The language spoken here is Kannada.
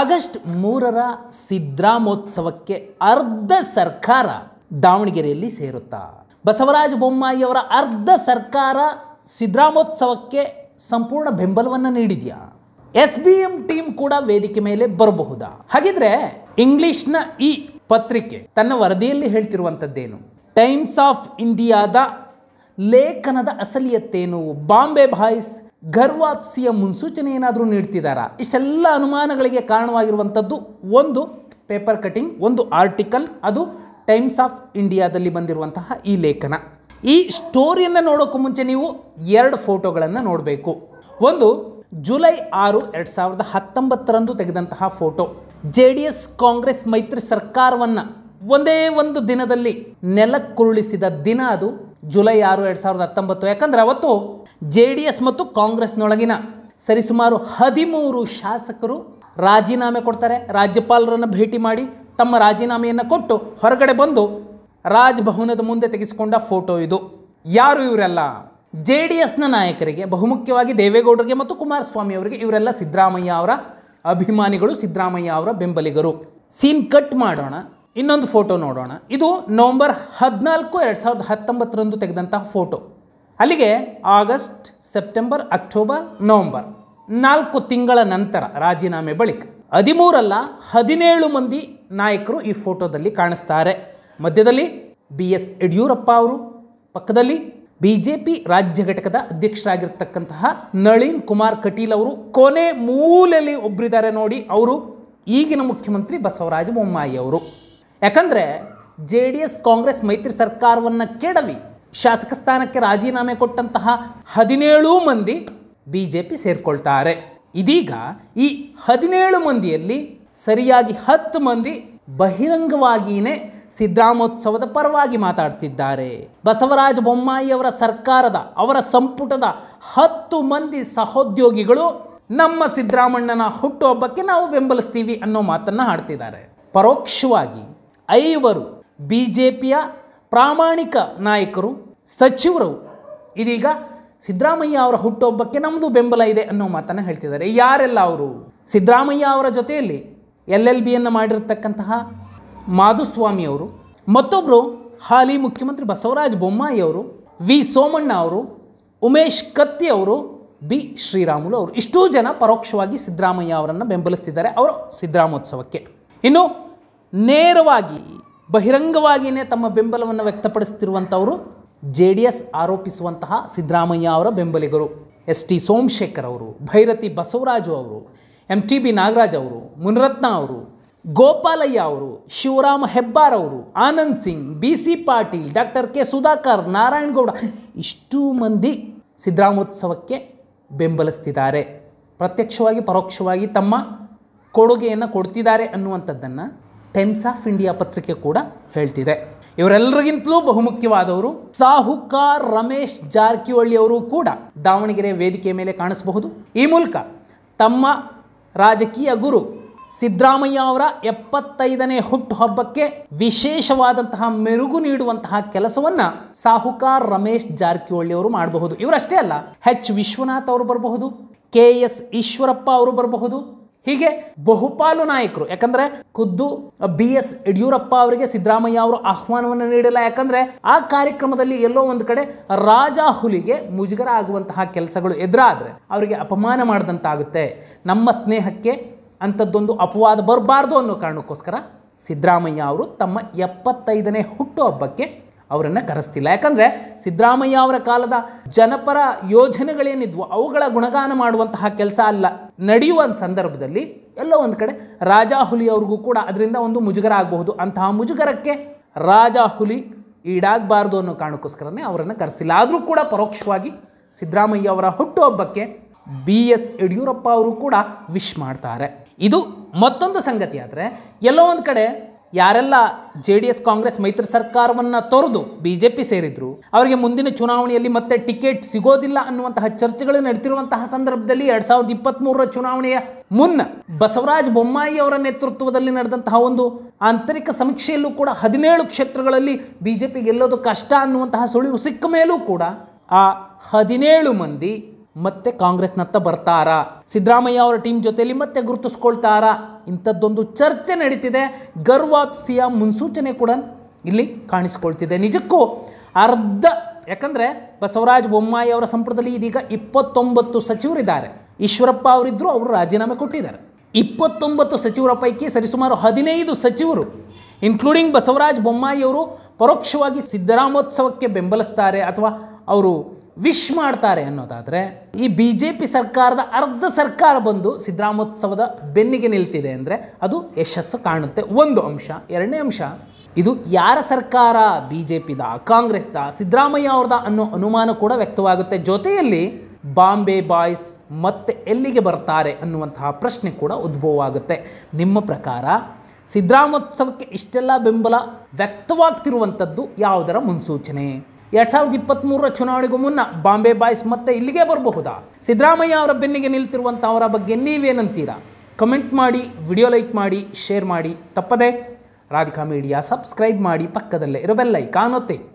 ಆಗಸ್ಟ್ ಮೂರರ ಸಿದ್ರಾಮೋತ್ಸವಕ್ಕೆ ಅರ್ಧ ಸರ್ಕಾರ ದಾವಣಗೆರೆಯಲ್ಲಿ ಸೇರುತ್ತಾ ಬಸವರಾಜ ಬೊಮ್ಮಾಯಿಯವರ ಅರ್ಧ ಸರ್ಕಾರ ಸಿದ್ರಾಮೋತ್ಸವಕ್ಕೆ ಸಂಪೂರ್ಣ ಬೆಂಬಲವನ್ನು ನೀಡಿದೆಯಾ ಎಸ್ ಬಿ ಎಂ ಟೀಮ್ ಕೂಡ ವೇದಿಕೆ ಮೇಲೆ ಬರಬಹುದಾ ಹಾಗಿದ್ರೆ ಇಂಗ್ಲಿಷ್ನ ಈ ಪತ್ರಿಕೆ ತನ್ನ ವರದಿಯಲ್ಲಿ ಹೇಳ್ತಿರುವಂಥದ್ದೇನು ಟೈಮ್ಸ್ ಆಫ್ ಇಂಡಿಯಾದ ಲೇಖನದ ಅಸಲಿಯತ್ತೇನು ಬಾಂಬೆ ಬಾಯ್ಸ್ ಗರ್ವಾಪ್ಸಿಯ ಮುನ್ಸೂಚನೆ ಏನಾದರೂ ನೀಡ್ತಿದ್ದಾರಾ ಇಷ್ಟೆಲ್ಲ ಅನುಮಾನಗಳಿಗೆ ಕಾರಣವಾಗಿರುವಂಥದ್ದು ಒಂದು ಪೇಪರ್ ಕಟಿಂಗ್ ಒಂದು ಆರ್ಟಿಕಲ್ ಅದು ಟೈಮ್ಸ್ ಆಫ್ ಇಂಡಿಯಾದಲ್ಲಿ ಬಂದಿರುವಂತಹ ಈ ಲೇಖನ ಈ ಸ್ಟೋರಿಯನ್ನು ನೋಡೋಕ್ಕೂ ಮುಂಚೆ ನೀವು ಎರಡು ಫೋಟೋಗಳನ್ನು ನೋಡಬೇಕು ಒಂದು ಜುಲೈ ಆರು ಎರಡು ಸಾವಿರದ ಹತ್ತೊಂಬತ್ತರಂದು ತೆಗೆದಂತಹ photo J D S Congress ಮೈತ್ರಿ ಸರ್ಕಾರವನ್ನು ಒಂದೇ ಒಂದು ದಿನದಲ್ಲಿ ನೆಲಕ್ಕುರುಳಿಸಿದ ದಿನ ಅದು ಜುಲೈ ಆರು ಎರಡು ಸಾವಿರದ ಹತ್ತೊಂಬತ್ತು ಯಾಕಂದರೆ ಅವತ್ತು ಜೆ ಡಿ ಎಸ್ ಮತ್ತು ಕಾಂಗ್ರೆಸ್ನೊಳಗಿನ ಸರಿಸುಮಾರು ಹದಿಮೂರು ಶಾಸಕರು ರಾಜೀನಾಮೆ ಕೊಡ್ತಾರೆ ರಾಜ್ಯಪಾಲರನ್ನು ಭೇಟಿ ಮಾಡಿ ತಮ್ಮ ರಾಜೀನಾಮೆಯನ್ನು ಕೊಟ್ಟು ಹೊರಗಡೆ ಬಂದು ರಾಜಭವನದ ಮುಂದೆ ತೆಗೆಸಿಕೊಂಡ ಫೋಟೋ ಇದು ಯಾರು ಇವರೆಲ್ಲ ಜೆ ಡಿ ಎಸ್ನ ನಾಯಕರಿಗೆ ಬಹುಮುಖ್ಯವಾಗಿ ದೇವೇಗೌಡರಿಗೆ ಮತ್ತು ಕುಮಾರಸ್ವಾಮಿ ಅವರಿಗೆ ಇವರೆಲ್ಲ ಸಿದ್ದರಾಮಯ್ಯ ಅವರ ಅಭಿಮಾನಿಗಳು ಸಿದ್ದರಾಮಯ್ಯ ಅವರ ಬೆಂಬಲಿಗರು ಸೀನ್ ಕಟ್ ಮಾಡೋಣ ಇನ್ನೊಂದು ಫೋಟೋ ನೋಡೋಣ ಇದು ನವಂಬರ್ ಹದಿನಾಲ್ಕು ಎರಡು ಸಾವಿರದ ಹತ್ತೊಂಬತ್ತರಂದು ತೆಗೆದಂತಹ ಫೋಟೋ ಅಲ್ಲಿಗೆ ಆಗಸ್ಟ್ ಸೆಪ್ಟೆಂಬರ್ ಅಕ್ಟೋಬರ್ ನವಂಬರ್ ನಾಲ್ಕು ತಿಂಗಳ ನಂತರ ರಾಜೀನಾಮೆ ಬಳಿಕ ಹದಿಮೂರಲ್ಲ ಹದಿನೇಳು ಮಂದಿ ನಾಯಕರು ಈ ಫೋಟೋದಲ್ಲಿ ಕಾಣಿಸ್ತಾರೆ ಮಧ್ಯದಲ್ಲಿ ಬಿ ಎಸ್ ಯಡಿಯೂರಪ್ಪ ಅವರು ಪಕ್ಕದಲ್ಲಿ ಬಿ ಜೆ ಪಿ ರಾಜ್ಯ ಘಟಕದ ಅಧ್ಯಕ್ಷರಾಗಿರ್ತಕ್ಕಂತಹ ನಳಿನ್ ಕುಮಾರ್ ಕಟೀಲ್ ಅವರು ಕೊನೆ ಮೂಲೆಯಲ್ಲಿ ಒಬ್ಬರಿದ್ದಾರೆ ನೋಡಿ ಅವರು ಈಗಿನ ಮುಖ್ಯಮಂತ್ರಿ ಬಸವರಾಜ ಬೊಮ್ಮಾಯಿ ಅವರು ಯಾಕಂದರೆ ಜೆ ಡಿ ಎಸ್ ಕಾಂಗ್ರೆಸ್ ಮೈತ್ರಿ ಸರ್ಕಾರವನ್ನು ಕೆಡವಿ ಶಾಸಕ ಸ್ಥಾನಕ್ಕೆ ರಾಜೀನಾಮೆ ಕೊಟ್ಟಂತಹ ಹದಿನೇಳು ಮಂದಿ ಬಿ ಜೆ ಪಿ ಸೇರಿಕೊಳ್ತಾರೆ ಇದೀಗ ಈ ಹದಿನೇಳು ಮಂದಿಯಲ್ಲಿ ಸರಿಯಾಗಿ ಹತ್ತು ಮಂದಿ ಬಹಿರಂಗವಾಗಿಯೇ ಸಿದ್ದರಾಮೋತ್ಸವದ ಪರವಾಗಿ ಮಾತಾಡ್ತಿದ್ದಾರೆ ಬಸವರಾಜ ಬೊಮ್ಮಾಯಿಯವರ ಸರ್ಕಾರದ ಅವರ ಸಂಪುಟದ ಹತ್ತು ಮಂದಿ ಸಹೋದ್ಯೋಗಿಗಳು ನಮ್ಮ ಸಿದ್ದರಾಮಣ್ಣನ ಹುಟ್ಟುಹಬ್ಬಕ್ಕೆ ನಾವು ಬೆಂಬಲಿಸ್ತೀವಿ ಅನ್ನೋ ಮಾತನ್ನು ಹಾಡ್ತಿದ್ದಾರೆ ಪರೋಕ್ಷವಾಗಿ ಐವರು ಬಿ ಜೆ ಪಿಯ ಪ್ರಾಮಾಣಿಕ ನಾಯಕರು ಸಚಿವರು ಇದೀಗ ಸಿದ್ದರಾಮಯ್ಯ ಅವರ ಹುಟ್ಟುಹಬ್ಬಕ್ಕೆ ನಮ್ಮದು ಬೆಂಬಲ ಇದೆ ಅನ್ನೋ ಮಾತನ್ನು ಹೇಳ್ತಿದ್ದಾರೆ ಯಾರೆಲ್ಲ ಅವರು ಸಿದ್ದರಾಮಯ್ಯ ಅವರ ಜೊತೆಯಲ್ಲಿ ಎಲ್ ಎಲ್ ಬಿಯನ್ನು ಮಾಡಿರ್ತಕ್ಕಂತಹ ಮಾಧುಸ್ವಾಮಿ ಅವರು ಮತ್ತೊಬ್ಬರು ಹಾಲಿ ಮುಖ್ಯಮಂತ್ರಿ ಬಸವರಾಜ ಬೊಮ್ಮಾಯಿ ಅವರು ವಿ ಸೋಮಣ್ಣ ಅವರು ಉಮೇಶ್ ಕತ್ತಿ ಅವರು ಬಿ ಶ್ರೀರಾಮುಲು ಅವರು ಇಷ್ಟೂ ಜನ ಪರೋಕ್ಷವಾಗಿ ಸಿದ್ದರಾಮಯ್ಯ ಅವರನ್ನು ಬೆಂಬಲಿಸ್ತಿದ್ದಾರೆ ಅವರು ಸಿದ್ದರಾಮೋತ್ಸವಕ್ಕೆ ಇನ್ನು ನೇರವಾಗಿ ಬಹಿರಂಗವಾಗಿಯೇ ತಮ್ಮ ಬೆಂಬಲವನ್ನು ವ್ಯಕ್ತಪಡಿಸ್ತಿರುವಂಥವರು ಜೆ ಡಿ ಎಸ್ ಆರೋಪಿಸುವಂತಹ ಸಿದ್ದರಾಮಯ್ಯ ಅವರ ಬೆಂಬಲಿಗರು ಎಸ್ ಟಿ ಸೋಮಶೇಖರ್ ಅವರು ಭೈರತಿ ಬಸವರಾಜು ಅವರು ಎಂ ಟಿ ಬಿ ನಾಗರಾಜ್ ಅವರು ಮುನರತ್ನ ಅವರು ಗೋಪಾಲಯ್ಯ ಅವರು ಶಿವರಾಮ ಹೆಬ್ಬಾರ್ ಅವರು Anand Singh B C Patil doctor K Sudhakar Narayanagowda ಇಷ್ಟು ಮಂದಿ ಸಿದ್ದರಾಮೋತ್ಸವಕ್ಕೆ ಬೆಂಬಲಿಸ್ತಿದ್ದಾರೆ ಪ್ರತ್ಯಕ್ಷವಾಗಿ ಪರೋಕ್ಷವಾಗಿ ತಮ್ಮ ಕೊಡುಗೆಯನ್ನು ಕೊಡ್ತಿದ್ದಾರೆ ಅನ್ನುವಂಥದ್ದನ್ನು ಟೈಮ್ಸ್ ಆಫ್ ಇಂಡಿಯಾ ಪತ್ರಿಕೆ ಕೂಡ ಹೇಳ್ತಿದೆ ಇವರೆಲ್ಲರಿಗಿಂತಲೂ ಬಹುಮುಖ್ಯವಾದವರು ಸಾಹುಕಾರ್ ರಮೇಶ್ ಜಾರಕಿಹೊಳಿ ಅವರು ಕೂಡ ದಾವಣಗೆರೆ ವೇದಿಕೆ ಮೇಲೆ ಕಾಣಿಸಬಹುದು ಈ ಮೂಲಕ ತಮ್ಮ ರಾಜಕೀಯ ಗುರು ಸಿದ್ದರಾಮಯ್ಯ ಅವರ ಎಪ್ಪತ್ತೈದನೇ ಹುಟ್ಟುಹಬ್ಬಕ್ಕೆ ವಿಶೇಷವಾದಂತಹ ಮೆರುಗು ನೀಡುವಂತಹ ಕೆಲಸವನ್ನು ಸಾಹುಕಾರ್ ರಮೇಶ್ ಜಾರಕಿಹೊಳಿ ಅವರು ಮಾಡಬಹುದು ಇವರಷ್ಟೇ ಅಲ್ಲ ಹೆಚ್ ವಿಶ್ವನಾಥ್ ಅವರು ಬರಬಹುದು ಕೆ ಎಸ್ ಈಶ್ವರಪ್ಪ ಅವರು ಬರಬಹುದು ಹೀಗೆ ಬಹುಪಾಲು ನಾಯಕರು ಯಾಕಂದರೆ ಖುದ್ದು ಬಿ ಎಸ್ ಯಡಿಯೂರಪ್ಪ ಅವರಿಗೆ ಸಿದ್ದರಾಮಯ್ಯ ಅವರು ಆಹ್ವಾನವನ್ನು ನೀಡಿಲ್ಲ ಯಾಕಂದರೆ ಆ ಕಾರ್ಯಕ್ರಮದಲ್ಲಿ ಎಲ್ಲೋ ಒಂದು ಕಡೆ ರಾಜ ಹುಲಿಗೆ ಮುಜುಗರ ಆಗುವಂತಹ ಕೆಲಸಗಳು ಎದುರಾದರೆ ಅವರಿಗೆ ಅಪಮಾನ ಮಾಡಿದಂತಾಗುತ್ತೆ ನಮ್ಮ ಸ್ನೇಹಕ್ಕೆ ಅಂಥದ್ದೊಂದು ಅಪವಾದ ಬರಬಾರ್ದು ಅನ್ನೋ ಕಾರಣಕ್ಕೋಸ್ಕರ ಸಿದ್ದರಾಮಯ್ಯ ಅವರು ತಮ್ಮ ಎಪ್ಪತ್ತೈದನೇ ಹುಟ್ಟುಹಬ್ಬಕ್ಕೆ ಅವರನ್ನು ಕರೆಸ್ತಿಲ್ಲ ಯಾಕಂದರೆ ಸಿದ್ದರಾಮಯ್ಯ ಅವರ ಕಾಲದ ಜನಪರ ಯೋಜನೆಗಳೇನಿದ್ವು ಅವುಗಳ ಗುಣಗಾನ ಮಾಡುವಂತಹ ಕೆಲಸ ಅಲ್ಲ ನಡೆಯುವ ಸಂದರ್ಭದಲ್ಲಿ ಎಲ್ಲೋ ಒಂದು ಕಡೆ ರಾಜಾ ಹುಲಿ ಅವ್ರಿಗೂ ಕೂಡ ಅದರಿಂದ ಒಂದು ಮುಜುಗರ ಆಗಬಹುದು ಅಂತಹ ಮುಜುಗರಕ್ಕೆ ರಾಜಾಹುಲಿ ಹುಲಿ ಈಡಾಗಬಾರ್ದು ಅನ್ನೋ ಕಾರಣಕ್ಕೋಸ್ಕರನೇ ಅವರನ್ನು ಕರೆಸಿಲ್ಲ ಆದರೂ ಕೂಡ ಪರೋಕ್ಷವಾಗಿ ಸಿದ್ದರಾಮಯ್ಯ ಅವರ ಹುಟ್ಟುಹಬ್ಬಕ್ಕೆ ಬಿ ಎಸ್ ಯಡಿಯೂರಪ್ಪ ಅವರು ಕೂಡ ವಿಶ್ ಮಾಡ್ತಾರೆ ಇದು ಮತ್ತೊಂದು ಸಂಗತಿ ಆದರೆ ಎಲ್ಲೋ ಒಂದು ಕಡೆ ಯಾರೆಲ್ಲ ಜೆ ಡಿ ಎಸ್ ಕಾಂಗ್ರೆಸ್ ಮೈತ್ರಿ ಸರ್ಕಾರವನ್ನು ತೊರೆದು ಬಿ ಜೆ ಪಿ ಸೇರಿದ್ರು ಅವರಿಗೆ ಮುಂದಿನ ಚುನಾವಣೆಯಲ್ಲಿ ಮತ್ತೆ ಟಿಕೆಟ್ ಸಿಗೋದಿಲ್ಲ ಅನ್ನುವಂತಹ ಚರ್ಚೆಗಳು ನಡೆದಿರುವಂತಹ ಸಂದರ್ಭದಲ್ಲಿ ಎರಡು ಸಾವಿರದ ಇಪ್ಪತ್ತ್ಮೂರರ ಚುನಾವಣೆಯ ಮುನ್ನ ಬಸವರಾಜ ಬೊಮ್ಮಾಯಿ ಅವರ ನೇತೃತ್ವದಲ್ಲಿ ನಡೆದಂತಹ ಒಂದು ಆಂತರಿಕ ಸಮೀಕ್ಷೆಯಲ್ಲೂ ಕೂಡ ಹದಿನೇಳು ಕ್ಷೇತ್ರಗಳಲ್ಲಿ ಬಿ ಜೆ ಪಿ ಗೆಲ್ಲೋದು ಕಷ್ಟ ಅನ್ನುವಂತಹ ಸುಳಿವು ಸಿಕ್ಕ ಮೇಲೂ ಕೂಡ ಆ ಹದಿನೇಳು ಮಂದಿ ಮತ್ತೆ ಕಾಂಗ್ರೆಸ್ನತ್ತ ಬರ್ತಾರಾ ಸಿದ್ದರಾಮಯ್ಯ ಅವರ ಟೀಮ್ ಜೊತೆಯಲ್ಲಿ ಮತ್ತೆ ಗುರುತಿಸ್ಕೊಳ್ತಾರಾ ಇಂಥದ್ದೊಂದು ಚರ್ಚೆ ನಡೀತಿದೆ ಗರ್ವಾಪ್ಸಿಯ ಮುನ್ಸೂಚನೆ ಕೂಡ ಇಲ್ಲಿ ಕಾಣಿಸ್ಕೊಳ್ತಿದೆ ನಿಜಕ್ಕೂ ಅರ್ಧ ಯಾಕಂದರೆ ಬಸವರಾಜ ಬೊಮ್ಮಾಯಿ ಅವರ ಸಂಪುಟದಲ್ಲಿ ಇದೀಗ ಇಪ್ಪತ್ತೊಂಬತ್ತು ಸಚಿವರಿದ್ದಾರೆ ಈಶ್ವರಪ್ಪ ಅವರಿದ್ದರೂ ಅವರು ರಾಜೀನಾಮೆ ಕೊಟ್ಟಿದ್ದಾರೆ ಇಪ್ಪತ್ತೊಂಬತ್ತು ಸಚಿವರ ಪೈಕಿ ಸರಿಸುಮಾರು ಹದಿನೈದು ಸಚಿವರು ಇನ್ಕ್ಲೂಡಿಂಗ್ ಬಸವರಾಜ ಬೊಮ್ಮಾಯಿಯವರು ಪರೋಕ್ಷವಾಗಿ ಸಿದ್ದರಾಮೋತ್ಸವಕ್ಕೆ ಬೆಂಬಲಿಸ್ತಾರೆ ಅಥವಾ ಅವರು ವಿಶ್ ಮಾಡ್ತಾರೆ ಅನ್ನೋದಾದರೆ ಈ ಬಿ ಜೆ ಪಿ ಸರ್ಕಾರದ ಅರ್ಧ ಸರ್ಕಾರ ಬಂದು ಸಿದ್ದರಾಮೋತ್ಸವದ ಬೆನ್ನಿಗೆ ನಿಲ್ತಿದೆ ಅಂದರೆ ಅದು ಯಶಸ್ಸು ಕಾಣುತ್ತೆ ಒಂದು ಅಂಶ ಎರಡನೇ ಅಂಶ ಇದು ಯಾರ ಸರ್ಕಾರ ಬಿ ಜೆ ಪಿದ ಕಾಂಗ್ರೆಸ್ದ ಸಿದ್ದರಾಮಯ್ಯ ಅವ್ರದ ಅನ್ನೋ ಅನುಮಾನ ಕೂಡ ವ್ಯಕ್ತವಾಗುತ್ತೆ ಜೊತೆಯಲ್ಲಿ ಬಾಂಬೆ ಬಾಯ್ಸ್ ಮತ್ತೆ ಎಲ್ಲಿಗೆ ಬರ್ತಾರೆ ಅನ್ನುವಂತಹ ಪ್ರಶ್ನೆ ಕೂಡ ಉದ್ಭವವಾಗುತ್ತೆ ನಿಮ್ಮ ಪ್ರಕಾರ ಸಿದ್ದರಾಮೋತ್ಸವಕ್ಕೆ ಇಷ್ಟೆಲ್ಲ ಬೆಂಬಲ ವ್ಯಕ್ತವಾಗ್ತಿರುವಂಥದ್ದು ಯಾವುದರ ಮುನ್ಸೂಚನೆ ಎರಡು ಸಾವಿರದ ಇಪ್ಪತ್ತ್ಮೂರರ ಚುನಾವಣೆಗೂ ಮುನ್ನ ಬಾಂಬೆ ಬಾಯ್ಸ್ ಮತ್ತೆ ಇಲ್ಲಿಗೆ ಬರಬಹುದಾ ಸಿದ್ದರಾಮಯ್ಯ ಅವರ ಬೆನ್ನಿಗೆ ನಿಲ್ತಿರುವಂಥ ಅವರ ಬಗ್ಗೆ ನೀವೇನಂತೀರಾ ಕಮೆಂಟ್ ಮಾಡಿ ವಿಡಿಯೋ ಲೈಕ್ ಮಾಡಿ ಶೇರ್ ಮಾಡಿ ತಪ್ಪದೆ ರಾಧಿಕಾ ಮೀಡಿಯಾ ಸಬ್ಸ್ಕ್ರೈಬ್ ಮಾಡಿ ಪಕ್ಕದಲ್ಲೇ ಇರೋ ಬೆಲ್ಲೈಕ್ ಕಾಣುತ್ತೆ